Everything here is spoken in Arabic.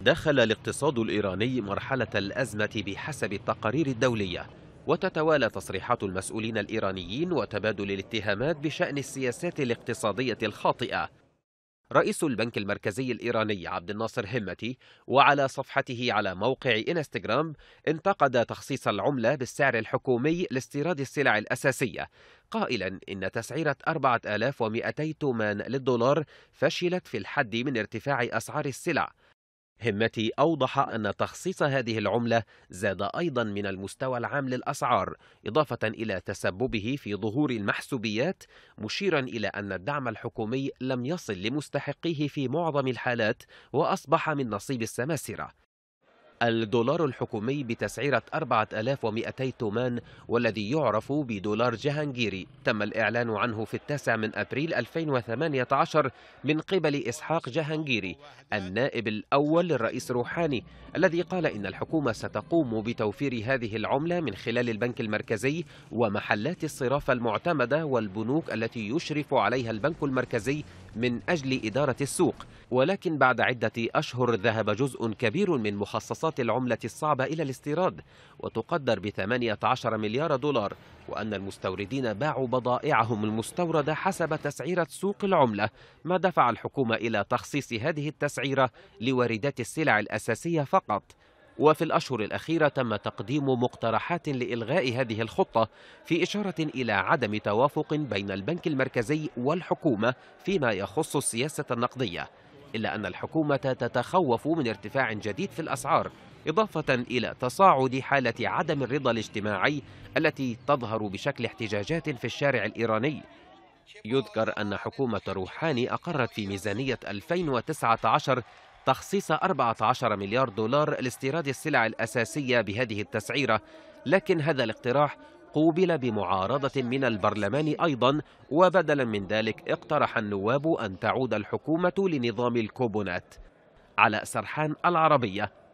دخل الاقتصاد الإيراني مرحلة الأزمة بحسب التقارير الدولية وتتوالى تصريحات المسؤولين الإيرانيين وتبادل الاتهامات بشأن السياسات الاقتصادية الخاطئة رئيس البنك المركزي الإيراني عبد الناصر همتي وعلى صفحته على موقع إنستغرام انتقد تخصيص العملة بالسعر الحكومي لاستيراد السلع الأساسية قائلا إن تسعيرة 4200 تومان للدولار فشلت في الحد من ارتفاع أسعار السلع همتي أوضح أن تخصيص هذه العملة زاد أيضا من المستوى العام للأسعار إضافة إلى تسببه في ظهور المحسوبيات مشيرا إلى أن الدعم الحكومي لم يصل لمستحقيه في معظم الحالات وأصبح من نصيب السماسرة الدولار الحكومي بتسعيرة 4200 تومان والذي يعرف بدولار جهانجيري تم الإعلان عنه في التاسع من أبريل 2018 من قبل إسحاق جهانجيري النائب الأول للرئيس روحاني الذي قال إن الحكومة ستقوم بتوفير هذه العملة من خلال البنك المركزي ومحلات الصرافة المعتمدة والبنوك التي يشرف عليها البنك المركزي من أجل إدارة السوق ولكن بعد عدة أشهر ذهب جزء كبير من مخصصات العملة الصعبة إلى الاستيراد وتقدر ب 18 مليار دولار وأن المستوردين باعوا بضائعهم المستوردة حسب تسعيرة سوق العملة ما دفع الحكومة إلى تخصيص هذه التسعيرة لواردات السلع الأساسية فقط وفي الأشهر الأخيرة تم تقديم مقترحات لإلغاء هذه الخطة في إشارة إلى عدم توافق بين البنك المركزي والحكومة فيما يخص السياسة النقدية إلا أن الحكومة تتخوف من ارتفاع جديد في الأسعار إضافة إلى تصاعد حالة عدم الرضا الاجتماعي التي تظهر بشكل احتجاجات في الشارع الإيراني يذكر أن حكومة روحاني أقرت في ميزانية 2019 تخصيص 14 مليار دولار لاستيراد السلع الأساسية بهذه التسعيرة لكن هذا الاقتراح قوبل بمعارضة من البرلمان أيضا وبدلا من ذلك اقترح النواب أن تعود الحكومة لنظام الكوبونات على سرحان العربية